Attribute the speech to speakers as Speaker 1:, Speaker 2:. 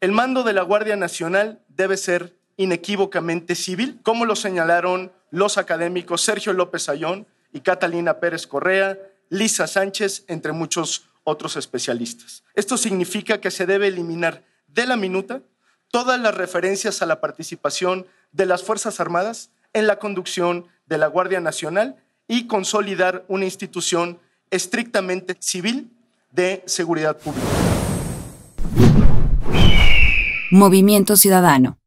Speaker 1: El mando de la Guardia Nacional debe ser inequívocamente civil, como lo señalaron los académicos Sergio López Ayón y Catalina Pérez Correa, Lisa Sánchez, entre muchos otros especialistas. Esto significa que se debe eliminar de la minuta todas las referencias a la participación de las Fuerzas Armadas en la conducción de la Guardia Nacional y consolidar una institución estrictamente civil de seguridad pública.
Speaker 2: Movimiento Ciudadano.